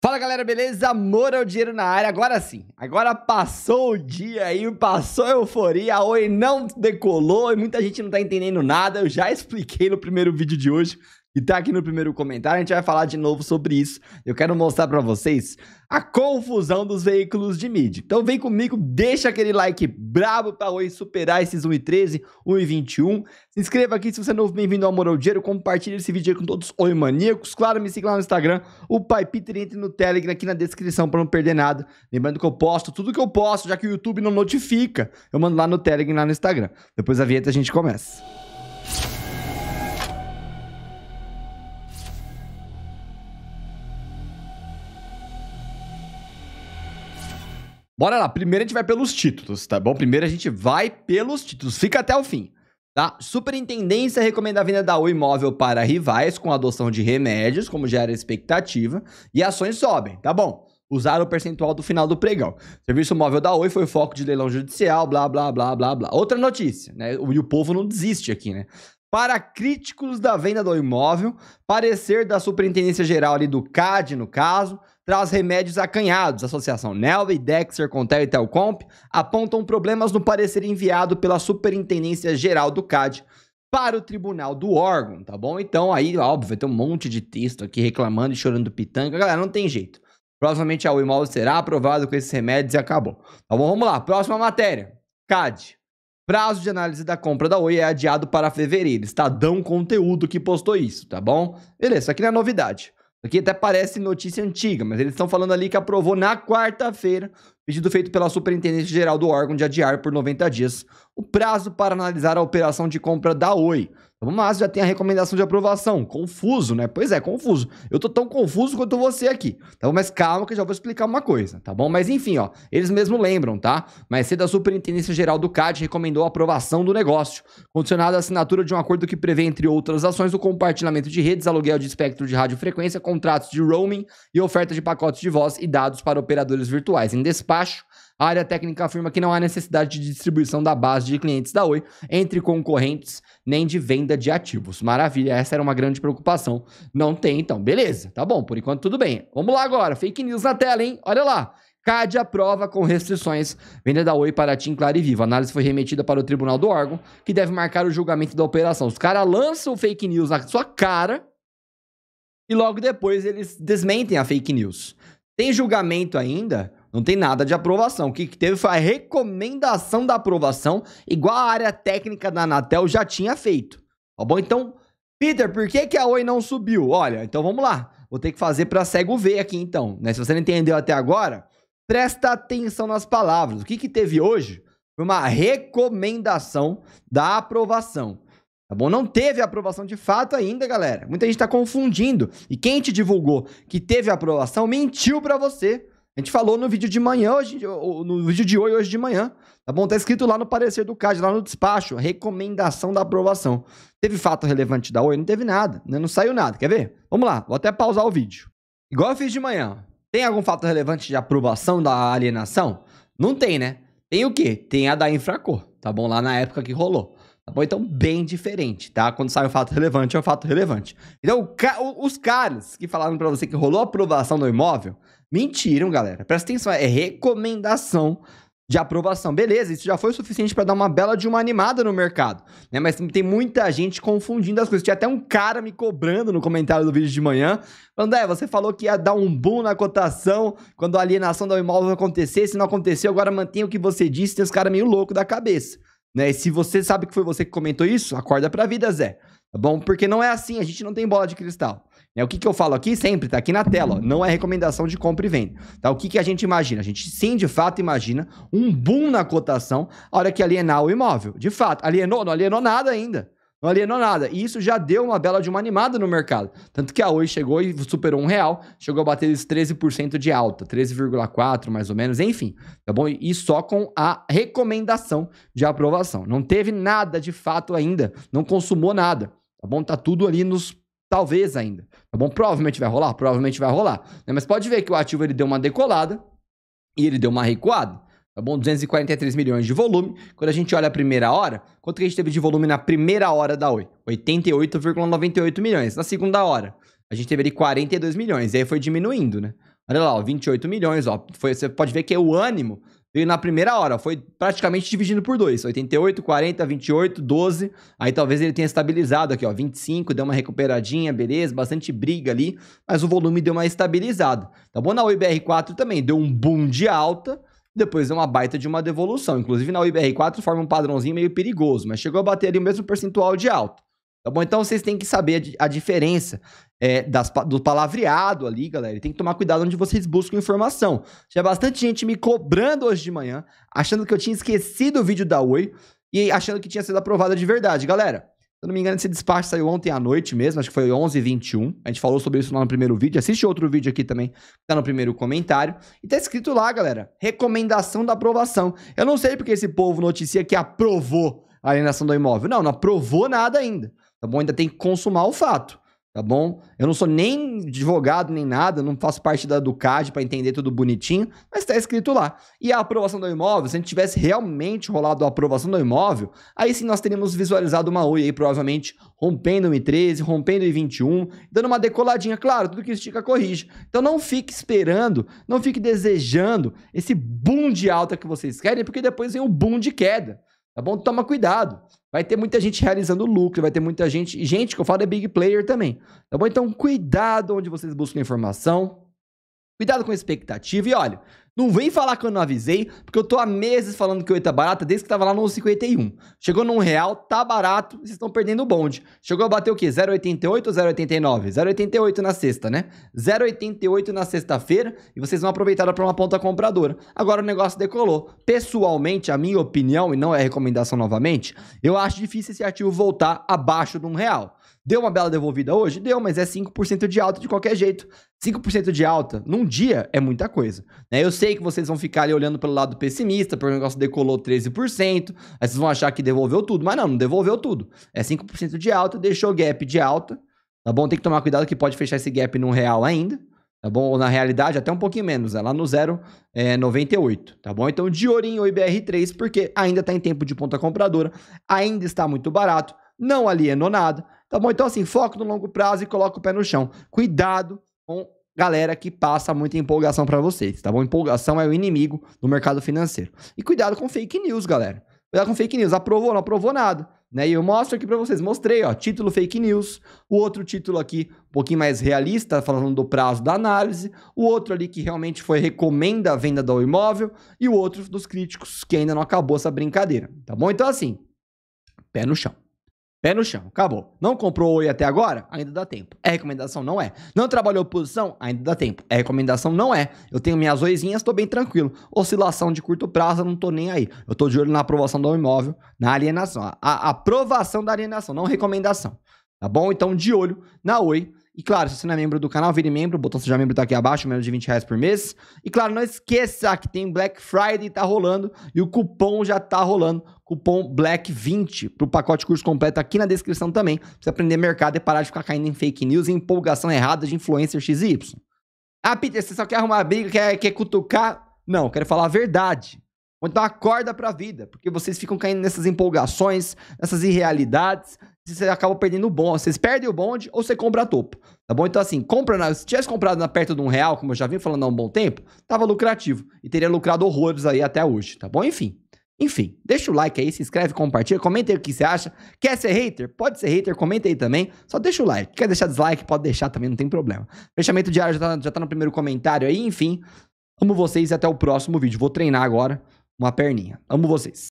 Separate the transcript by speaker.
Speaker 1: Fala galera, beleza? Amor ao Dinheiro na área, agora sim. Agora passou o dia aí, passou a euforia, a Oi não decolou e muita gente não tá entendendo nada. Eu já expliquei no primeiro vídeo de hoje e tá aqui no primeiro comentário. A gente vai falar de novo sobre isso. Eu quero mostrar para vocês a confusão dos veículos de mídia. Então vem comigo, deixa aquele like brabo para hoje superar esses 1,13, 1,21. Se inscreva aqui se você é novo, bem-vindo ao Moral Dinheiro. Compartilhe esse vídeo com todos os oi maníacos. Claro, me siga lá no Instagram, o Pai Peter, entre no Telegram aqui na descrição para não perder nada. Lembrando que eu posto tudo que eu posto, já que o YouTube não notifica. Eu mando lá no Telegram lá no Instagram. Depois da vinheta a gente começa. Bora lá, primeiro a gente vai pelos títulos, tá bom? Primeiro a gente vai pelos títulos, fica até o fim. Tá? Superintendência recomenda a venda da Oi Imóvel para rivais com adoção de remédios, como já era expectativa, e ações sobem, tá bom? Usaram o percentual do final do pregão. Serviço móvel da Oi foi foco de leilão judicial, blá, blá, blá, blá, blá. Outra notícia, né? E o povo não desiste aqui, né? Para críticos da venda do imóvel, parecer da Superintendência Geral ali do CAD, no caso, traz remédios acanhados. A Associação e Dexter, Contel e Telcomp apontam problemas no parecer enviado pela Superintendência Geral do CAD para o tribunal do órgão, tá bom? Então aí, óbvio, vai ter um monte de texto aqui reclamando e chorando pitanga. Galera, não tem jeito. Provavelmente a Wimol será aprovado com esses remédios e acabou. Tá bom, vamos lá. Próxima matéria. CAD. Prazo de análise da compra da Oi é adiado para fevereiro. Estadão Conteúdo que postou isso, tá bom? Beleza, isso aqui não é novidade. Aqui até parece notícia antiga, mas eles estão falando ali que aprovou na quarta-feira pedido feito pela Superintendência Geral do órgão de adiar por 90 dias o prazo para analisar a operação de compra da Oi, mas já tem a recomendação de aprovação. Confuso, né? Pois é, confuso. Eu tô tão confuso quanto você aqui, tá então, bom? Mas calma que eu já vou explicar uma coisa, tá bom? Mas enfim, ó, eles mesmo lembram, tá? Mas cedo a Superintendência Geral do CAD recomendou a aprovação do negócio, condicionada à assinatura de um acordo que prevê, entre outras ações, o compartilhamento de redes, aluguel de espectro de radiofrequência, contratos de roaming e oferta de pacotes de voz e dados para operadores virtuais. Em despacho, a área técnica afirma que não há necessidade de distribuição da base de clientes da Oi entre concorrentes nem de venda de ativos. Maravilha, essa era uma grande preocupação. Não tem, então. Beleza, tá bom, por enquanto tudo bem. Vamos lá agora, fake news na tela, hein? Olha lá. CAD aprova com restrições venda da Oi para Tim Claro e Vivo. A análise foi remetida para o tribunal do órgão, que deve marcar o julgamento da operação. Os caras lançam fake news na sua cara e logo depois eles desmentem a fake news. Tem julgamento ainda não tem nada de aprovação. O que, teve foi a recomendação da aprovação, igual a área técnica da Anatel já tinha feito. Tá bom? Então, Peter, por que, que a Oi não subiu? Olha, então vamos lá. Vou ter que fazer para cego ver aqui então. Né? Se você não entendeu até agora, presta atenção nas palavras. O que, que teve hoje foi uma recomendação da aprovação. Tá bom? Não teve aprovação de fato ainda, galera. Muita gente está confundindo. E quem te divulgou que teve aprovação mentiu para você. A gente falou no vídeo de manhã, hoje, no vídeo de hoje, hoje de manhã, tá bom? Tá escrito lá no parecer do CAD, lá no despacho, recomendação da aprovação. Teve fato relevante da Oi? Não teve nada, né? não saiu nada, quer ver? Vamos lá, vou até pausar o vídeo. Igual eu fiz de manhã, tem algum fato relevante de aprovação da alienação? Não tem, né? Tem o quê? Tem a da Infracor, tá bom? Lá na época que rolou. Tá bom? Então, bem diferente, tá? Quando sai um fato relevante, é um fato relevante. Então, os caras que falaram para você que rolou aprovação do imóvel, Mentiram, galera. Presta atenção, é recomendação de aprovação. Beleza, isso já foi o suficiente para dar uma bela de uma animada no mercado, né? Mas tem muita gente confundindo as coisas. Tinha até um cara me cobrando no comentário do vídeo de manhã, falando: "É, você falou que ia dar um boom na cotação quando a alienação do imóvel acontecesse, não aconteceu, agora mantém o que você disse". Tem os caras meio louco da cabeça, né? E se você sabe que foi você que comentou isso, acorda pra vida, Zé. Tá bom? Porque não é assim, a gente não tem bola de cristal. é O que, que eu falo aqui sempre, tá aqui na tela, ó, não é recomendação de compra e venda. Tá? O que, que a gente imagina? A gente sim, de fato, imagina um boom na cotação a hora que alienar o imóvel. De fato, alienou? Não alienou nada ainda. Não alienou nada. E isso já deu uma bela de uma animada no mercado. Tanto que a Oi chegou e superou um real, chegou a bater esses 13% de alta, 13,4% mais ou menos, enfim. Tá bom? E só com a recomendação de aprovação. Não teve nada de fato ainda, não consumou nada. Tá bom? Tá tudo ali nos talvez ainda. Tá bom? Provavelmente vai rolar, provavelmente vai rolar. Né? Mas pode ver que o ativo ele deu uma decolada e ele deu uma recuada. Tá bom? 243 milhões de volume. Quando a gente olha a primeira hora, quanto que a gente teve de volume na primeira hora da Oi? 88,98 milhões. Na segunda hora, a gente teve ali 42 milhões. E aí foi diminuindo, né? Olha lá, ó, 28 milhões, ó. Foi, você pode ver que é o ânimo veio na primeira hora. Foi praticamente dividido por dois. 88, 40, 28, 12. Aí talvez ele tenha estabilizado aqui, ó. 25, deu uma recuperadinha, beleza. Bastante briga ali. Mas o volume deu uma estabilizada. Tá bom? Na Oi BR4 também deu um boom de alta depois deu uma baita de uma devolução. Inclusive na IBR4 forma um padrãozinho meio perigoso, mas chegou a bater ali o mesmo percentual de alta. Tá bom? Então vocês têm que saber a diferença é, das, do palavreado ali, galera. E tem que tomar cuidado onde vocês buscam informação. Tinha bastante gente me cobrando hoje de manhã, achando que eu tinha esquecido o vídeo da Oi e achando que tinha sido aprovada de verdade. Galera, se eu não me engano, esse despacho saiu ontem à noite mesmo, acho que foi 11h21. A gente falou sobre isso lá no primeiro vídeo. Assiste outro vídeo aqui também, tá no primeiro comentário. E tá escrito lá, galera, recomendação da aprovação. Eu não sei porque esse povo noticia que aprovou a alienação do imóvel. Não, não aprovou nada ainda. Tá bom? Ainda tem que consumar o fato tá bom? Eu não sou nem advogado nem nada, não faço parte da Ducad para entender tudo bonitinho, mas está escrito lá. E a aprovação do imóvel, se a gente tivesse realmente rolado a aprovação do imóvel, aí sim nós teríamos visualizado uma oi aí provavelmente rompendo o I13, rompendo o I21, dando uma decoladinha, claro, tudo que estica corrige. Então não fique esperando, não fique desejando esse boom de alta que vocês querem, porque depois vem o boom de queda. Tá bom? Toma cuidado. Vai ter muita gente realizando lucro, vai ter muita gente. Gente, que eu falo é big player também. Tá bom? Então, cuidado onde vocês buscam informação. Cuidado com a expectativa. E olha, não vem falar que eu não avisei, porque eu tô há meses falando que o tá barato, desde que tava lá no 51. Chegou num real, tá barato, vocês estão perdendo o bonde. Chegou a bater o quê? 0,88 ou 0,89? 0,88 na sexta, né? 0,88 na sexta-feira e vocês vão aproveitar para uma ponta compradora. Agora o negócio decolou. Pessoalmente, a minha opinião, e não é recomendação novamente, eu acho difícil esse ativo voltar abaixo de um real. Deu uma bela devolvida hoje? Deu, mas é 5% de alta de qualquer jeito. 5% de alta num dia é muita coisa. Né? Eu sei que vocês vão ficar ali olhando pelo lado pessimista, porque o negócio decolou 13%, aí vocês vão achar que devolveu tudo, mas não, não devolveu tudo. É 5% de alta, deixou gap de alta, tá bom? Tem que tomar cuidado que pode fechar esse gap num real ainda, tá bom? Ou na realidade até um pouquinho menos, é lá no 0,98, é, tá bom? Então de ourinho o IBR3, porque ainda está em tempo de ponta compradora, ainda está muito barato, não alienou nada, Tá bom? Então, assim, foco no longo prazo e coloca o pé no chão. Cuidado com galera que passa muita empolgação para vocês, tá bom? Empolgação é o inimigo do mercado financeiro. E cuidado com fake news, galera. Cuidado com fake news. Aprovou, não aprovou nada. Né? E eu mostro aqui para vocês. Mostrei, ó, título fake news. O outro título aqui, um pouquinho mais realista, falando do prazo da análise. O outro ali que realmente foi recomenda a venda do imóvel. E o outro dos críticos que ainda não acabou essa brincadeira, tá bom? Então, assim, pé no chão. Pé no chão, acabou. Não comprou oi até agora? Ainda dá tempo. É recomendação? Não é. Não trabalhou posição? Ainda dá tempo. É recomendação? Não é. Eu tenho minhas oizinhas, tô bem tranquilo. Oscilação de curto prazo, não tô nem aí. Eu tô de olho na aprovação do imóvel, na alienação. A, a aprovação da alienação, não recomendação. Tá bom? Então, de olho na oi, e claro, se você não é membro do canal, vire membro. O botão Seja Membro tá aqui abaixo, menos de 20 reais por mês. E claro, não esqueça que tem Black Friday tá rolando e o cupom já tá rolando. Cupom BLACK20 pro pacote curso completo aqui na descrição também. Pra você aprender mercado e parar de ficar caindo em fake news e empolgação errada de influencer XY. Ah, Peter, você só quer arrumar briga, quer, quer cutucar? Não, quero falar a verdade. Então acorda pra vida, porque vocês ficam caindo nessas empolgações, nessas irrealidades, você acaba perdendo o bonde. Vocês perdem o bonde ou você compra a topo. Tá bom? Então, assim, compra na, se tivesse comprado na perto de um real, como eu já vim falando há um bom tempo, tava lucrativo. E teria lucrado horrores aí até hoje, tá bom? Enfim. Enfim, deixa o like aí, se inscreve, compartilha, comenta aí o que você acha. Quer ser hater? Pode ser hater, comenta aí também. Só deixa o like. Quer deixar dislike? Pode deixar também, não tem problema. Fechamento diário já tá, já tá no primeiro comentário aí, enfim. Amo vocês e até o próximo vídeo. Vou treinar agora uma perninha. Amo vocês.